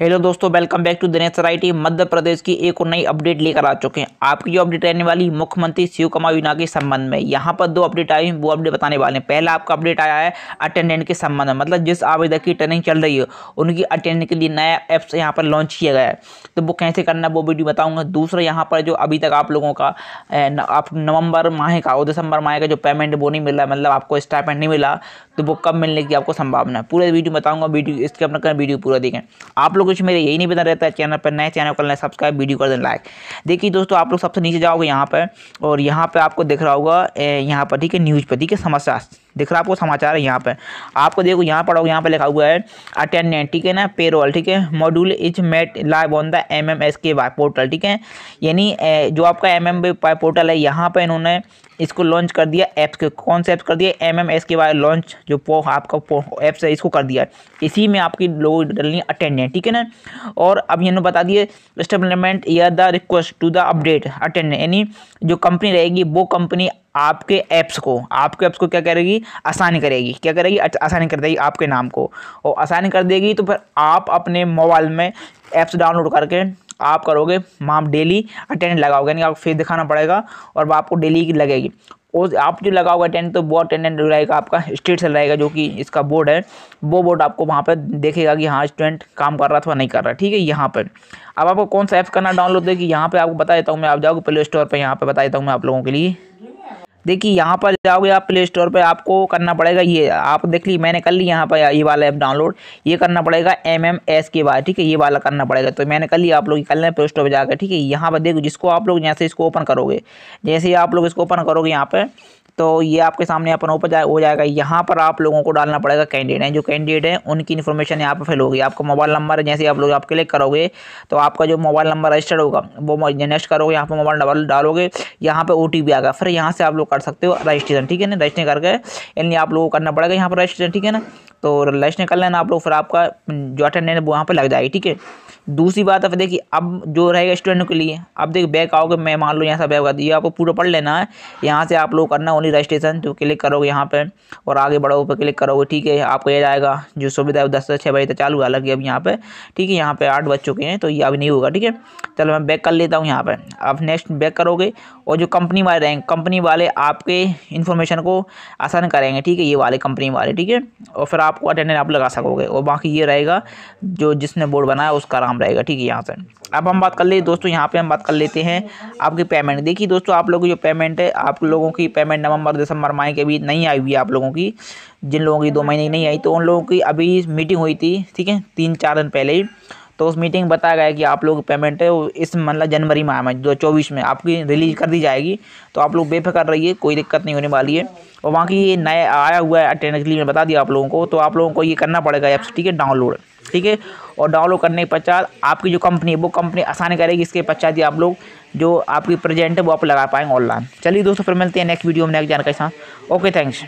hello दोस्तों welcome back to Dinesh सराइटी मध्य प्रदेश की एक और नई अपडेट लेकर आ चुके हैं आपकी जो अपडेट रहने वाली मुख्यमंत्री शिव कुमार योजना के संबंध में यहाँ पर दो अपडेट आई हैं वो अपडेट बताने वाले हैं पहला आपका अपडेट आया है अटेंडेंट के संबंध में मतलब जिस आवेदक की ट्रेनिंग चल रही है उनकी अटेंडेंट के लिए नया ऐप्स यहाँ पर लॉन्च किया गया है तो वो कैसे करना वो वीडियो बताऊँगा दूसरा यहाँ पर जो अभी तक आप लोगों का आप नवंबर माह का और दिसंबर माह का जो पेमेंट वो नहीं मिल रहा मतलब आपको स्टाइपेंड नहीं मिला तो वो कब मिलने की आपको संभावना है पूरे वीडियो बताऊँगा वीडियो इसके अपना वीडियो पूरा देखें आप लोग लोग कुछ मेरे यही नहीं बता रहता तो है चैनल पर नए चैनल पर नए सब्सक्राइब वीडियो कर दें लाइक देखिए दोस्तों आप लोग सबसे नीचे जाओगे यहाँ पर और यहाँ पर आपको दिख रहा होगा यहाँ पर ठीक है न्यूज़ पर ठीक है समाचार दिख रहा आपको समाचार है यहाँ पर आपको देखो यहाँ पढ़ोगे यहाँ पर लिखा हुआ है अटेंडेंट ठीक है ना पेरोल ठीक है module is made live on the M M S K Y portal ठीक है यानी जो आपका एम एम पोर्टल है यहाँ पर इन्होंने इसको लॉन्च कर दिया ऐप्स के कौन से ऐप्स कर दिया M M S K Y launch जो पो आपका ऐप्स है इसको कर दिया इसी में आपकी लोगो अटेंड अटेंडेंट ठीक है ना और अब इन्होंने बता दिए स्टेबलमेंट या the request to the update attendant यानी जो कंपनी रहेगी वो कंपनी आपके ऐप्स को आपके ऐप्स को क्या करेगी आसानी करेगी क्या करेगी आसानी कर देगी आपके नाम को और आसानी कर देगी तो फिर आप अपने मोबाइल में ऐप्स डाउनलोड करके आप करोगे आप डेली अटेंड लगाओगे यानी आपको फेस दिखाना पड़ेगा और आपको डेली की लगेगी और आप जो लगाओगे अटेंड तो वो अटेंडेंट रहेगा आपका स्टेट सेल रहेगा जो कि इसका बोर्ड है वो बोर्ड आपको वहाँ पर देखेगा कि हाँ स्टूडेंट काम कर रहा था नहीं कर रहा ठीक है यहाँ पर अब आपको कौन सा ऐप करना डाउनलोड देगी यहाँ पर आपको बता देता हूँ मैं आप जाओगे प्ले स्टोर पर यहाँ पर बता देता हूँ मैं आप लोगों के लिए देखिए यहाँ पर जाओगे आप प्ले स्टोर पर आपको करना पड़ेगा ये आप देख ली मैंने कर ली यहाँ पर ये वाला ऐप डाउनलोड ये करना पड़ेगा एम एम एस के बाद ठीक है ये वाला करना पड़ेगा तो मैंने कर लिया आप लोग कर लें प्ले स्टोर पर जाकर ठीक है यहाँ पर देखो जिसको आप लोग जैसे इसको ओपन करोगे जैसे ही आप लोग इसको ओपन करोगे यहाँ पर तो ये आपके सामने अपन ओपन जाए हो जाएगा यहाँ पर आप लोगों को डालना पड़ेगा कैंडिडेट हैं जो कैंडिडेट हैं उनकी इन्फॉर्मेशन यहाँ पर फिल होगी आपका मोबाइल नंबर जैसे आप लोग आप क्लिक करोगे तो आपका जो मोबाइल नंबर रजिस्टर्ड होगा वो नेक्स्ट करोगे यहाँ पर मोबाइल नंबर डालोगे यहाँ पर ओ टी आएगा फिर यहाँ से आप लोग कर सकते हो रजिस्ट्रेशन ठीक है ना रजिस्ट्रेशन करके यानी आप लोगों को करना पड़ेगा यहाँ पर रजिस्ट्रेशन ठीक है ना तो रजिस्ट्रेशन कर लेना आप लोग फिर आपका जो अटेंडेंट वो यहाँ पर लग जाएगी ठीक है दूसरी बात अब देखिए अब जो रहेगा स्टूडेंट के लिए अब देखिए बैक आओगे मैं मान लो यहाँ से बैक आता तो ये आपको पूरा पढ़ लेना है यहाँ से आप लोग करना ओनली रजिस्ट्रेशन तो क्लिक करोगे यहाँ पर और आगे बढ़ो पर क्लिक करोगे ठीक है आपको ये जाएगा जो सुविधा है दस से छः बजे तक चालू हुआ अलग अब यहाँ पर ठीक है यहाँ पर आठ बज चुके हैं तो ये अभी नहीं होगा ठीक है चलो मैं बैक कर लेता हूँ यहाँ पर आप नेक्स्ट बैक करोगे और जो कंपनी वाले रहेंगे कंपनी वाले आपके इन्फॉर्मेशन को आसान करेंगे ठीक है ये वाले कंपनी वाले ठीक है और फिर आपको अटेंडेंट आप लगा सकोगे और बाकी ये रहेगा जो जिसने बोर्ड बनाया उसका काम रहेगा ठीक है यहाँ से अब हम बात कर ले दोस्तों यहाँ पे हम बात कर लेते हैं आपकी पेमेंट देखिए दोस्तों आप लोगों की जो पेमेंट है आप लोगों की पेमेंट नवंबर दिसंबर माह के अभी नहीं आई हुई है आप लोगों की जिन लोगों की दो महीने नहीं आई तो उन लोगों की अभी मीटिंग हुई थी ठीक है तीन चार दिन पहले ही तो उस मीटिंग में बताया गया कि आप लोग पेमेंट है इस मतलब जनवरी माह में दो चौबीस में आपकी रिलीज कर दी जाएगी तो आप लोग बेफिक्र रहिए कोई दिक्कत नहीं होने वाली है और वहाँ की ये नया आया हुआ है अटेंडेंस के लिए बता दिया आप लोगों को तो आप लोगों को ये करना पड़ेगा एप्स ठीक है डाउनलोड ठीक है और डाउनलोड करने के पश्चात आपकी जो कंपनी है वो कंपनी आसानी करेगी इसके पश्चात ही आप लोग जो आपकी प्रेजेंट है वो आप लगा पाएंगे ऑनलाइन चलिए दोस्तों फिर मिलते हैं नेक्स्ट वीडियो में नेक्स्ट जानकारी साथ ओके थैंक्स